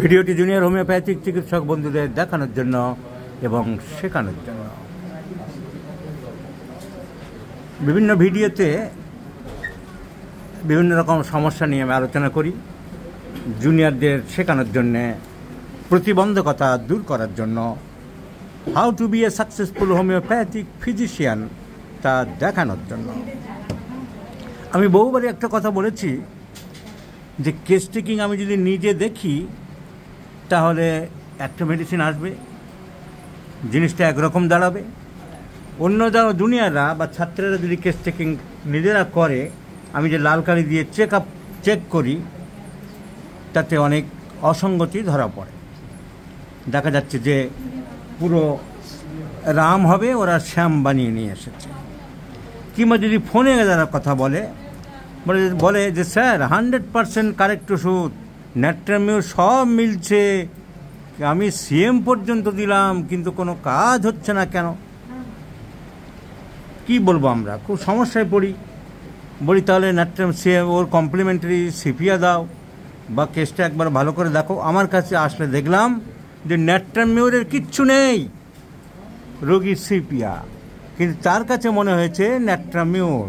ভিডিওটি junior homeopathic চিকিৎসক বন্ধুদের দেখানোর জন্য এবং শেখানোর জন্য বিভিন্ন ভিডিওতে বিভিন্ন রকম সমস্যা নিয়ে আমি আলোচনা করি জুনিয়রদের শেখানোর জন্যে প্রতিবন্ধকতা দূর করার জন্য how to be a successful homeopathic physician তা দেখানোর জন্য আমি বহুবারই একটা কথা বলেছি যে কেস টেকিং আমি যদি নিজে দেখি তাহলে একটা মেডিসিন আসবে জিনিসটা একরকম দাঁড়াবে অন্য যারা দুনিয়ারা বা ছাত্রেরা যদি কেস চেকিং নিজেরা করে আমি যে লাল কালি দিয়ে চেক আপ চেক করি তাতে অনেক অসঙ্গতি ধরা পড়ে দেখা যাচ্ছে যে পুরো রাম হবে ওরা শ্যাম বানিয়ে নিয়ে এসেছে কিংবা যদি ফোনে যারা কথা বলে বলে যে স্যার হান্ড্রেড পারসেন্ট কারেক্ট ওষুধ ন্যাট্রামিও সব মিলছে আমি সিএম পর্যন্ত দিলাম কিন্তু কোনো কাজ হচ্ছে না কেন কি বলবো আমরা খুব সমস্যায় পড়ি বলি তাহলে natrum CM or complementary sepia দাও বা কেসটা একবার ভালো করে দেখো আমার কাছে আসলে দেখলাম যে ন্যাট্রামিওরের কিচ্ছু নেই রোগীর সিপিয়া কিন্তু তার কাছে মনে হয়েছে ন্যাট্রামিওর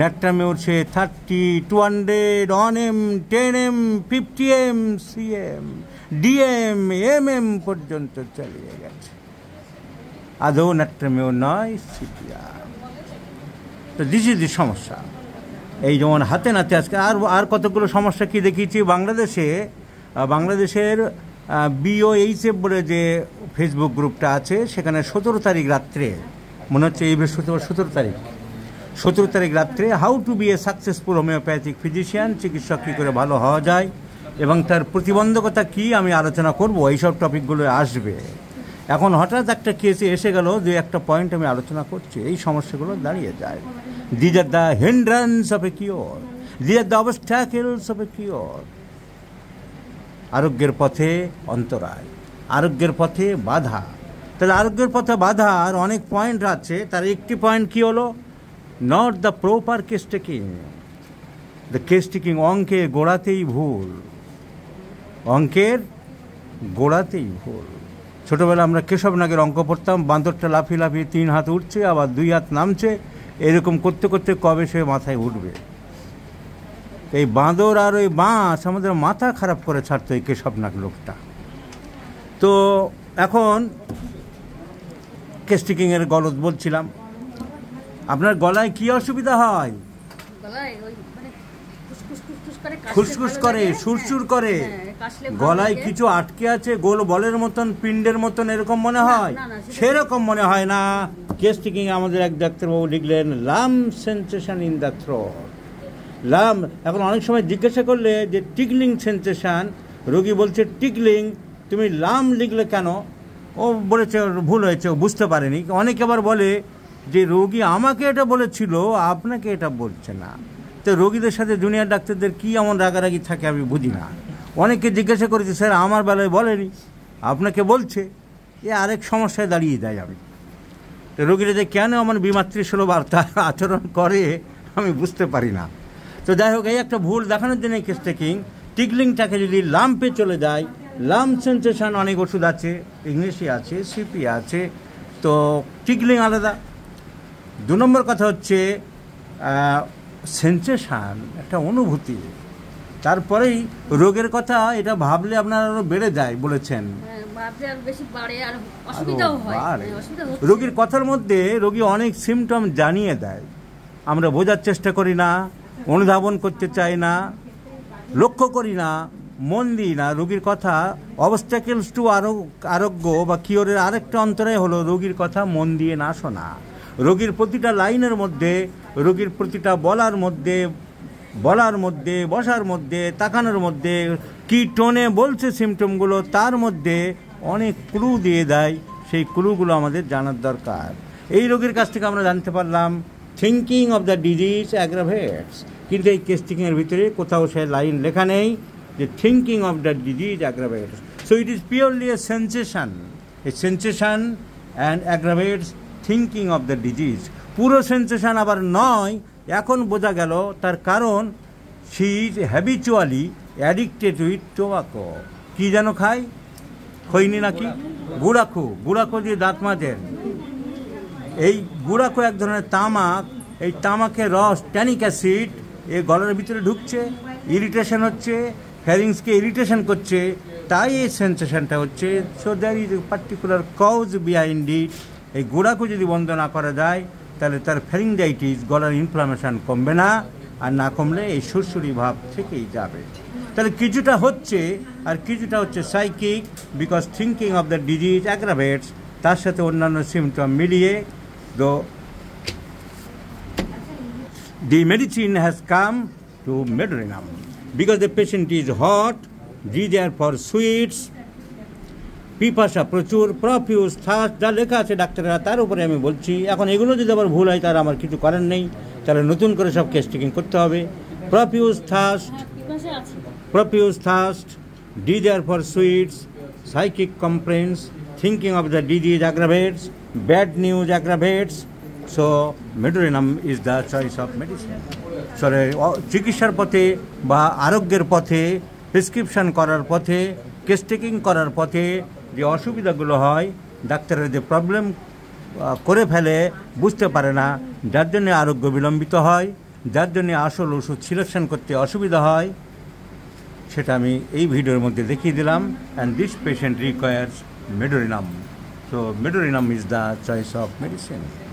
নাট্টামে উঠছে thirty two hundred one M ten M fifty M C M DM M M পর্যন্ত চালিয়ে গেছে আদৌ নাট্যমেও নয় সিপিআর তো দিস ইজ দি সমস্যা এই যেমন হাতে নাতে আজকে আর আর কতগুলো সমস্যা কি দেখিয়েছি বাংলাদেশে বাংলাদেশের বিওএইচএফ বলে যে ফেসবুক গ্রুপটা আছে সেখানে সতেরো তারিখ রাত্রে মনে হচ্ছে এই বৃহস্পতিবার সতেরো তারিখ সতেরো তারিখ রাত্রে how to be a successful homeopathic physician চিকিৎসক কী করে ভালো হওয়া যায় এবং তার প্রতিবন্ধকতা কি আমি আলোচনা করব এইসব টপিকগুলো আসবে এখন হঠাৎ একটা কেসে এসে গেল যে একটা পয়েন্ট আমি আলোচনা করছি এই সমস্যাগুলো দাঁড়িয়ে যায় these are the hindrance of a cure these are the অবস্থা অফ এ কিওর আরোগ্যের পথে অন্তরায় আরোগ্যের পথে বাধা তাহলে আরোগ্যের পথে বাধার অনেক পয়েন্ট আছে তার একটি পয়েন্ট কি হলো not the proper case taking the case taking অঙ্কে গোড়াতেই ভুল অঙ্কের গোড়াতেই ভুল ছোটোবেলা আমরা কেশবনাগের অঙ্ক পড়তাম বান্দরটা লাফিয়ে লাফিয়ে তিন হাত উঠছে আবার দুই হাত নামছে এরকম করতে করতে কবে সে মাথায় উঠবে এই বাঁদর আর ওই বাঁশ আমাদের মাথা খারাপ করে ছাড়তো এই কেশবনাগ লোকটা তো এখন কেস্টিকিংয়ের গলত বলছিলাম আপনার গলায় কি অসুবিধা হয় মানে খুসখুস করে সুরসুর করে হ্যাঁ, হ্যাঁ, গলায় কিছু আটকে আছে গোল বলের মতন পিণ্ডের মতন এরকম মনে হয় সেরকম মনে হয় না কেস টিকিং আমাদের এক ডাক্তারবাবু লিখলেন লাম সেন্সেশন ইন দ্য থ্রোট লাম এখন অনেক সময় জিজ্ঞাসা করলে যে টিকলিং সেন্সেশন রোগী বলছে টিকলিং তুমি লাম লিখলে কেন ও বলেছে ভুল হয়েছে বুঝতে পারেনি অনেকে আবার বলে যে রোগী আমাকে এটা বলেছিল আপনাকে এটা বলছে না তো রোগীদের সাথে জুনিয়র ডাক্তারদের কী এমন রাগারাগি থাকে আমি বুঝি না অনেকে জিজ্ঞাসা করেছি স্যার আমার বেলায় বলেনি আপনাকে বলছে এ আরেক সমস্যায় দাঁড়িয়ে দেয় আমি তো রোগীরা যে কেন আমার বিমাতৃসুলভ বার্তা আচরণ করে আমি বুঝতে পারি না তো যাই হোক এই একটা ভুল দেখানোর জন্য কেস টেকিং টিকলিংটাকে যদি লাম্পে চলে যায় লাম সেন্সেশন অনেক ওষুধ আছে ইংলিশে আছে সিপি আছে তো টিকলিং আলাদা দু নম্বর কথা হচ্ছে সেন্সেশান একটা অনুভূতি তারপরেই রোগের কথা এটা ভাবলে আপনার আরো বেড়ে যায় বলেছেন হ্যাঁ, হ্যাঁ, রোগীর কথার মধ্যে রোগী অনেক সিমটম জানিয়ে দেয় আমরা বোঝার চেষ্টা করি না অনুধাবন করতে চাই না লক্ষ্য করি না মন দিই না রোগীর কথা অবস্ট্যাকেলস টু আরোগ্য বা কিওরের আরেকটা অন্তরে হলো রোগীর কথা মন দিয়ে না শোনা রোগীর প্রতিটা লাইনের মধ্যে রোগীর প্রতিটা বলার মধ্যে বলার মধ্যে বসার মধ্যে তাকানোর মধ্যে কি টোনে বলছে সিমটমগুলো তার মধ্যে অনেক ক্লু দিয়ে দেয় সেই ক্লুগুলো আমাদের জানার দরকার এই রোগীর কাছ থেকে আমরা জানতে পারলাম thinking of the disease aggravates কিন্তু এই কেস্টিংয়ের ভিতরে কোথাও সে লাইন লেখা নেই যে thinking of the disease aggravates so it is purely a sensation a sensation and aggravates thinking of the disease পুরো সেন্সেশন আবার নয় এখন বোঝা গেল তার কারণ she is habitually addicted with tobacco কি যেন খায় খৈনি নাকি গুড়াখু গুড়াখু দিয়ে দাঁত মাজেন এই গুড়াখু এক ধরনের তামাক এই তামাকের রস ট্যানিক অ্যাসিড এ গলার ভিতরে ঢুকছে ইরিটেশন হচ্ছে ফ্যারিংসকে ইরিটেশন করছে তাই এই সেন্সেশনটা হচ্ছে so there is a particular cause behind it এই গোড়াকে যদি বন্ধ না করা যায় তাহলে তার ফ্যারিংডাইটিস গলার ইনফ্লামেশন কমবে না আর না কমলে এই সুরসুরি ভাব থেকেই যাবে তাহলে কিছুটা হচ্ছে আর কিছুটা হচ্ছে psychic because thinking of the disease aggravates তার সাথে অন্যান্য সিমটম মিলিয়ে though the medicine has come to medorrhinum because the patient is hot জি দেয়ার ফর সুইটস পিপাসা প্রচুর প্রফিউস থাস যা লেখা আছে ডাক্তারেরা তার উপরে আমি বলছি এখন এগুলো যদি আবার ভুল হয় তার আমার কিছু করার নেই তাহলে নতুন করে সব কেস টেকিং করতে হবে প্রফিউস প্রফিউজ প্রফিউস ডি desire for sweets psychic complaints thinking of the disease aggravates bad news aggravates so medorrhinum is the choice of medicine সরে চিকিৎসার পথে বা আরোগ্যের পথে প্রেসক্রিপশন করার পথে কেস টেকিং করার পথে যে অসুবিধাগুলো হয় ডাক্তারের যে প্রবলেম করে ফেলে বুঝতে পারে না যার জন্যে আরোগ্য বিলম্বিত হয় যার জন্যে আসল ওষুধ সিলেকশন করতে অসুবিধা হয় সেটা আমি এই ভিডিওর মধ্যে দেখিয়ে দিলাম and this patient requires medorrhinum so medorrhinum is the choice of medicine